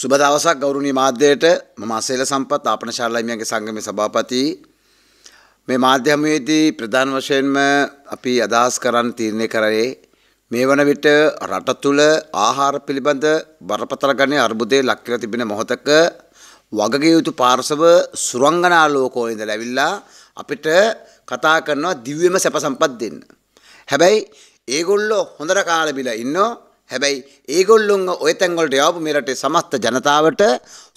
සුබ දවසක් ගෞරවනීය මාධ්‍යයට මම අසේල සම්පත් ආපන ශාලාමියගේ සංගමේ සභාපති මේ මාධ්‍ය හමුවේදී ප්‍රධාන වශයෙන්ම අපි අදහස් කරන්න තීරණය කරේ මේ වන විට රට තුල ආහාර පිළිබඳ බරපතල ගණයේ අර්බුදයේ ලක් වෙලා තිබෙන මොහොතක වගකිය යුතු පාර්ශව සුරංගනා ලෝකෝ ඉඳලා ඇවිල්ලා අපිට කතා කරනවා දිව්‍යම සැප සම්පත් දෙන්න. හැබැයි ඒගොල්ලෝ හොඳට කාලා බිලා ඉන්නවා හැබැයි ඒගොල්ලොන්ව ඔය තැන්වලට යාපු මේ රටේ සමස්ත ජනතාවට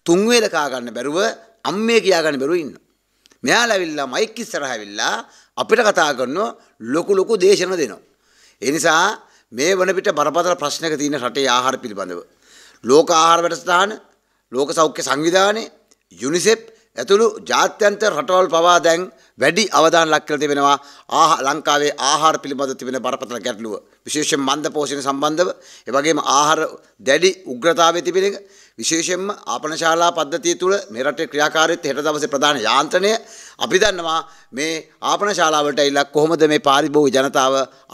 තුන්වේල කා ගන්න බැරුව අම්මේ කියා ගන්න බැරුව ඉන්නවා. මෙයාලා ඇවිල්ලා මයික් ඉස්සරහ ඇවිල්ලා අපිට කතා කරනවා ලොකු ලොකු දේශන දෙනවා. ඒ නිසා මේ වන විට බරපතල ප්‍රශ්නක තියෙන රටේ ආහාර පිළිබඳව ලෝක ආහාර වැඩසටහන ලෝක සෞඛ්‍ය සංවිධානය යුනිසෙප් ඇතුළු ජාත්‍යන්තර රටවල් පවා දැන් වැඩි අවධාන ලක් කරලා තිබෙනවා ආහ ලංකාවේ ආහාර පිළිබඳ තිබෙන බරපතල ගැටලුව විශේෂයෙන් මන්ද පෝෂණය සම්බන්ධව ඒ වගේම ආහාර දැඩි උග්‍රතාවයේ තිබෙන එක විශේෂයෙන්ම ආපනශාලා පද්ධතිය තුළ මේ රටේ ක්‍රියාකාරීත්වය හෙට දවසේ ප්‍රධාන යාන්ත්‍රණය අපි දන්නවා මේ ආපනශාලා වලට ඇවිල්ලා කොහොමද මේ පාරිභෝගික ජනතාව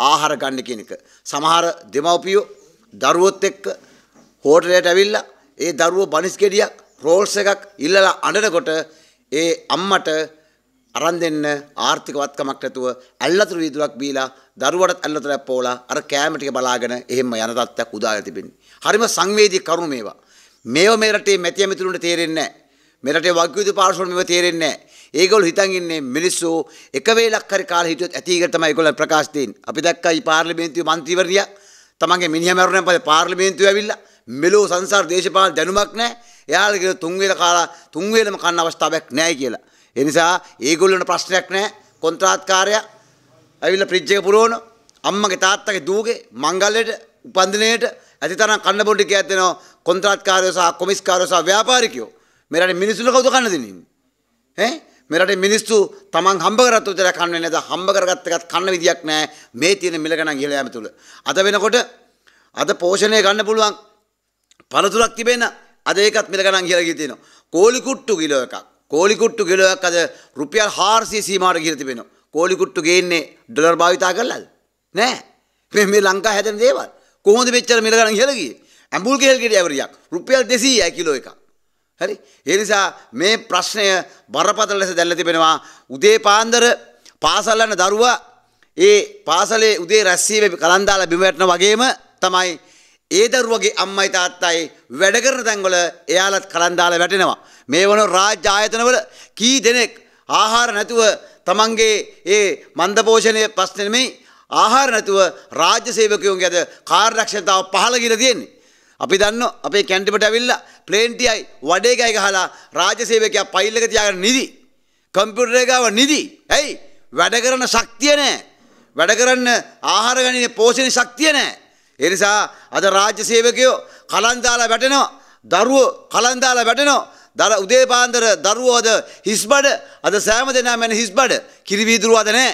ආහාර ගන්න කියන එක සමහර දෙමව්පියෝ දරුවොත් එක්ක හෝටලයට ඇවිල්ලා ඒ දරුවෝ බනිස් ගෙඩියක් රෝල්ස් එකක් ඉල්ලලා අඬනකොට ඒ අම්මට අරන් දෙන්න ආර්ථික වත්කමක් නැතුව ඇල්ලතුරු වීදුරක් බීලා දරුවටත් ඇල්ලතුරක් පෝලා අර කෑම ටික බලාගෙන එහෙම යන තත්ත්වයක් උදා වෙලා තිබෙන්නේ. හරිම සංවේදී කරුණු මේවා. මේව මේ රටේ මැතිය මිතුරුන්ට තේරෙන්නේ නැහැ. මේ රටේ වගකීතු පාර්ශ්වවල මේව තේරෙන්නේ නැහැ. ඒගොල්ලෝ හිතන් ඉන්නේ මිනිස්සු එක වේලක් හරි කාලේ හිටියොත් ඇති කියලා තමයි ඒගොල්ලෝ ප්‍රකාශ දෙන්නේ. අපි දැක්කා මේ පාර්ලිමේන්තුවේ මන්ත්‍රීවරයා තමන්ගේ මිනිහා මරුණන් පස්සේ පාර්ලිමේන්තුවේ ඇවිල්ලා මෙලෝ සංසාර දේශපාලන දැනුමක් නැහැ. එයාලගෙන තුන්වේල කාලා තුන්වේලම කන්න අවස්ථාවක් නැහැ කියලා. ඒ නිසා ඒගොල්ලන්ට ප්‍රශ්නයක් නැහැ. කොන්ත්‍රාත්කාරයා ඇවිල්ලා ෆ්‍රිජ් එක පුරවන අම්මගේ තාත්තගේ දූගේ මංගල්‍යයට උපන්දිනයට ඇතිතරම් කන්න බොන්න කියත් දෙනවා කොන්ත්‍රාත්කාරයෝ සහ කොමිස්කාරයෝ සහ ව්‍යාපාරිකයෝ. මේ රටේ මිනිස්සුන්ට කවුද කන්න දෙන්නේ? ඈ මෙරට මිනිස්සු තමන් හම්බකරත් උතර කන්න නේද හම්බකරගත්ත එකත් කන්න විදියක් නෑ මේ තියෙන මිල ගණන් ඉහළ යාම තුල අද වෙනකොට අද පෝෂණය ගන්න පුළුවන් පළතුරක් තිබෙන අද ඒකත් මිල ගණන් කියලා ගිය තියෙනවා. කෝලිකුට්ටු කිලෝ එකක්. කෝලිකුට්ටු කිලෝ එකක් අද රුපියල් 400 සීමාවට ගිහිලා තිබෙනවා. කෝලිකුට්ටු ගේන්නේ ඩොලර් භාවිතා කරලාද? නෑ. මේ මේ ලංකා හැදෙන දේවල්. කොහොමද මෙච්චර මිල ගණන් කියලා ගියේ? ඇඹුල් කෙහෙල් ගෙඩි ඇවරියක් රුපියල් 200යි කිලෝ එකක්. හරි? ඒ නිසා මේ ප්‍රශ්නය බරපතල ලෙස දැල්ලා තිබෙනවා. උදේ පාන්දර පාසල් යන දරුවා ඒ පාසලේ උදේ රැස්වීමේ කලන්දාලා බිම වගේම තමයි ඒ දරුවගේ අම්මයි තාත්තයි වැඩ කරන තැන්වල එයාලත් කලන් දාලා වැටෙනවා. මේ වන රාජ්‍ය ආයතනවල කී දෙනෙක් ආහාර නැතුව තමන්ගේ ඒ මන්දපෝෂණය ප්‍රශ්නේ නෙමෙයි ආහාර නැතුව රාජ්‍ය සේවකයෝන්ගේ අද කාර්යක්ෂතාව පහළ ගිහලා තියෙන්නේ. අපි දන්න අපේ කැන්ටිමට ඇවිල්ලා ප්ලේන්ටියයි වඩේකයි ගහලා රාජ්‍ය සේවකයා ෆයිල් එක තියාගෙන නිදි. කම්පියුටර් එක ගාව නිදි. ඇයි? වැඩ කරන ශක්තිය නැහැ. වැඩ කරන්න ආහාර ගැනීමේ පෝෂණයේ ශක්තිය නැහැ. එනිසා අද රාජ්‍ය සේවකයෝ කලන්දාලා වැටෙනවා දරුවෝ කලන්දාලා වැටෙනවා දර උදේපාන්දර දරුවෝද හිස්බඩ අද සෑම දෙනා මැන හිස්බඩ කිරිවීදුරුවද නෑ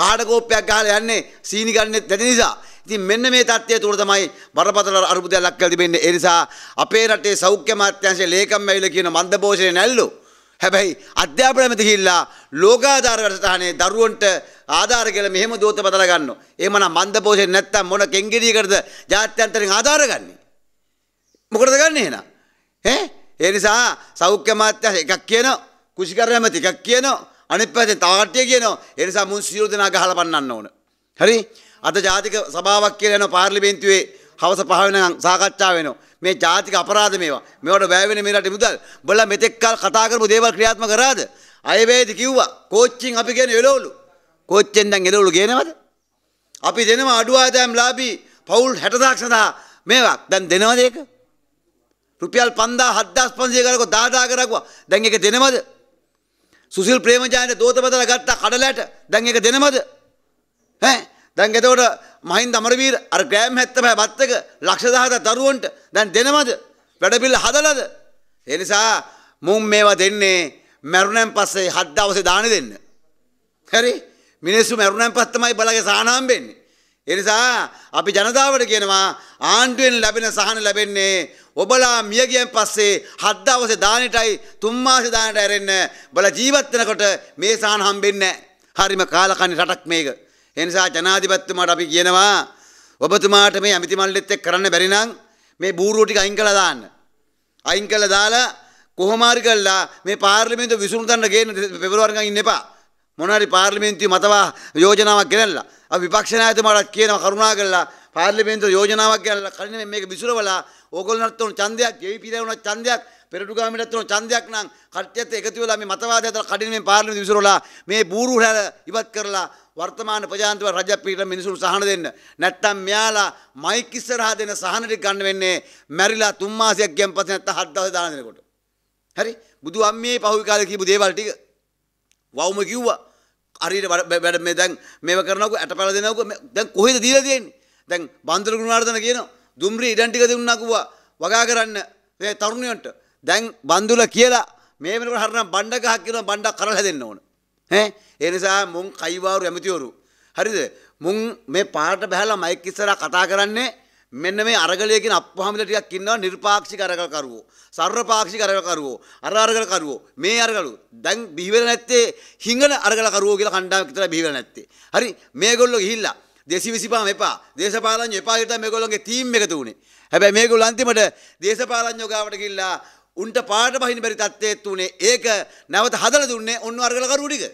කාඩකෝප්පයක් ගහල යන්නේ සීනිගන්නෙත් නැති නිසා ඉතින් මෙන්න මේ තත්ත්වය තුළ තමයි බරපතල අර්බුදයක් ලක් කරලා තිබෙන්නේ ඒ නිසා අපේ රටේ සෞඛ්‍ය අමාත්‍යාංශයේ ලේකම් ඇවිල්ලා කියන මන්දපෝෂණය නැල්ලෝ හැබැයි අධ්‍යාපන ඇමති ගිහිල්ලා ලෝකාධාර වැඩසටහනේ දරුවන්ට ආධාර කියලා මෙහෙම දූත බදලා ගන්නවා. එහෙමනම් මන්දපෝෂේ නැත්තම් මොන කෙංගිරියකටද ජාත්‍යන්තරෙන් ආධාර ගන්නෙ? මොකටද ගන්නෙ එහෙනම්? ඈ ඒ නිසා සෞඛ්‍ය මාත්‍ය එකක් කියනවා. කුෂිකර ඇමති එකක් කියනවා. අනිත් පැත්තෙන් තව කට්ටිය කියනවා. ඒ නිසා මුන් සියලු දෙනා ගහලා පන්නන්න ඕන. හරි? අද ජාතික සභාවක් කියලා යනවා පාර්ලිමේන්තුවේ හවස පහ වෙනකන් සාකච්ඡා වෙනවා. මේ ජාතික අපරාධ මේවා. මේවට වැය වෙන මේ රටේ මුදල්. බලලා මෙතෙක් කල් කතා කරපු දේවල් ක්‍රියාත්මක කරාද? අයවැයේදී කිව්වා කෝච්චින් අපි කියන්නේ එළවලු. කෝච්චෙන් දැන් එළවලු ගේනවද? අපි දෙනවා අඩු ආදායම් ලාභී පවුල් 60000ක් සඳහා මේවා දැන් දෙනවද ඒක? රුපියල් 5000 7500 කරකෝ 10000 කරකුවා. දැන් ඒක දෙනවද? සුසිල් ප්‍රේමජායන දෝත බදලා ගත්ත කඩලට දැන් ඒක දෙනවද? ඈ දැන් එතකොට මහින්ද අමරවීර අර ග්‍රෑම් 75 බත් එක ලක්ෂ 10000 දරුවන්ට දැන් දෙනවද? වැඩ පිළ හදලාද? ඒ නිසා මුම් මේවා දෙන්නේ මරුණන් පස්සේ හත් දවසේ දාන දෙන්න. හරි? මිනිස්සු මැරුණන් පත්තමයි බලගේ සහනාම්බෙන්නේ. එනිසා අපි ජනතාවට කියනවා ආණ්ඩුවෙන් ලැබෙන සහන ලැබෙන්නේ ඔබලා මියගියන් පස්සේ හත් දවසේ දානෙටයි තුන් මාසේ දානෙට ඇරෙන්න බල ජීවත් වෙනකොට මේ සහන හම්බෙන්නේ හරිම කාලකන්ණි රටක් මේක. ඒ නිසා ජනාධිපතිතුමාට අපි කියනවා ඔබතුමාට මේ අමිති මල්ලෙත් එක්ක කරන්න බැරි නම් මේ බූරුව ටික අයින් කළා දාන්න. අයින් කළා දාලා කොහොම හරි කළා මේ පාර්ලිමේන්තුව විසුණු තන්න ගේන්න පෙබරවාරි ගාන ඉන්න එපා. මොනරි පාර්ලිමේන්තුවේ මතවා යෝජනාවක් ගෙනල්ලා අපි විපක්ෂ නායකතුමාට කියනවා කරුණා කරලා පාර්ලිමේන්තුව යෝජනාවක් ගෙනල්ලා කලින් මේක විසුරවලා ඕගොල්ලන්ට උන ඡන්දයක් JPට උන ඡන්දයක් පෙරටුගාමිටත් උන ඡන්දයක් නම් කට්ටියත් එකතු වෙලා මේ මතවාදය අතර කඩින් මේ පාර්ලිමේන්තුව විසුරවලා මේ බූරු හැල ඉවත් කරලා වර්තමාන ප්‍රජාන්තව රජ පිට මිනිසුන් සහන දෙන්න නැත්තම් මෙයාලා මයික් ඉස්සරහා දෙන සහන ටික ගන්න වෙන්නේ මැරිලා තුන් මාසයක් ගියන් පස්සේ නැත්තම් හත් දවස් දාන දෙනකොට හරි බුදු අම්මේ පහුවි කාලේ කියපු දේවල් ටික වවුම කිව්වා අරියට වැඩ මේ දැන් මේව කරනකෝ ඇට පැල දෙනකෝ දැන් කොහෙද දීලා තියෙන්නේ දැන් බන්දර ගුණවර්ධන කියනවා දුම්රිය ඉඩම් ටික දුන්නා කිව්වා වගා කරන්න ඒ තරුණියන්ට දැන් බන්දුල කියලා මේ වෙනකොට හරිනම් බණ්ඩ ගහක් කියනවා බණ්ඩක් කරලා හැදෙන්න ඕන ඈ ඒ නිසා මුන් කයිවාරු ඇමතිවරු හරිද මුන් මේ පාට බහැලා මයික් ඉස්සරහා කතා කරන්නේ මෙන්න මේ අරගලයකින් අප්පහමිල ටිකක් ඉන්නවා නිර්පාක්ෂික අරගලකරුවෝ සර්වපාක්ෂික අරගලකරුවෝ අර අරගලකරුවෝ මේ අරගලු දැන් බිහි වෙලා නැත්තේ හිඟන අරගලකරුවෝ කියලා කණ්ඩායමක් විතරයි බිහි වෙලා නැත්තේ හරි මේගොල්ලෝ ගිහිල්ලා 225 එපා දේශපාලනඥයෝ එපා කියලා මේගොල්ලෝගේ ටීම් එකතු උනේ හැබැයි මේගොල්ලෝ අන්තිමට දේශපාලනඥයෝ ගාවට ගිහිල්ලා උන්ට පාට බහින්න බැරි තත්ත්වයට උනේ ඒක නැවත හදලා දුන්නේ ඔන්න අරගලකරුවෝ ටික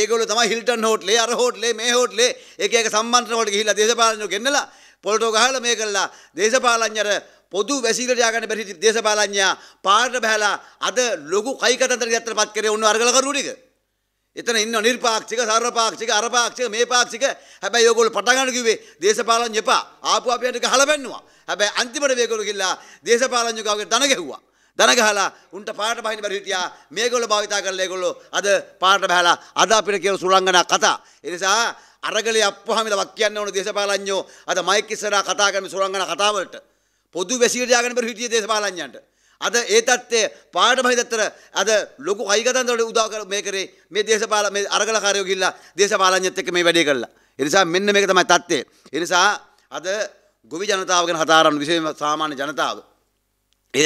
ඒගොල්ලෝ තමයි හිල්ටන් හෝටලේ අර හෝටලේ මේ හෝටලේ එක එක සම්මන්ත්‍රණ වලට ගිහිල්ලා දේශපාලනඥයෝ ගෙන්නලා පොලට ගහල මේ කල්ලා දේශපාලඥර පොදු වැසිලටයාගන්න බැරි දේශපාලඥා පාට බැහලා අද ලොකු කයිකතන්තර ගත්තර පත් කරේ ඔන්න අර්ගලකරුටික. එතන ඉන්න නිර්පාක්ෂික සර්වපාක්ෂික අරපාක්ෂික මේ පාක්ෂික හැබැයි ඔයගොල්ලෝ පටන් ගන්න කිව්වේ දේශපාලන් එපා ආපු අපියට ගහලා බැන්නුවා හැබැයි අන්තිමට මේගොල්ලෝ ගිල්ලා දේශපාලන්ජු කවගේ දන ගැහුවා දන ගහලා උන්ට පාට බහින්න බැරි හිටියා මේගොල්ලෝ භාවිතා කරලා ඒගොල්ලෝ අද පාට බහැලා අද අපිට කියන සුරංගනා කතා ඒ නිසා අරගලේ අප්පුවාම ඉඳලා වක් කියන්න ඕන දේශපාලඥයෝ අද මයික් ඉස්සරහා කතා කරන සුරංගනා කතාවලට පොදු වැසියට දාගෙන බර හිටියේ දේශපාලඥයන්ට. අද ඒ தත්ත්වය පාඩම හිතතර අද ලොකු අයගතන් වල උදා කර මේ කරේ මේ දේශපාල මේ අරගලකාරයෝ ගිහිල්ලා දේශපාලඥයත් එක්ක මේ වැඩේ කළා. ඒ නිසා මෙන්න මේක තමයි தත්ත්වය. ඒ නිසා අද ගොවි ජනතාව ගැන කතා කරන විශේෂම සාමාන්‍ය ජනතාව. ඒ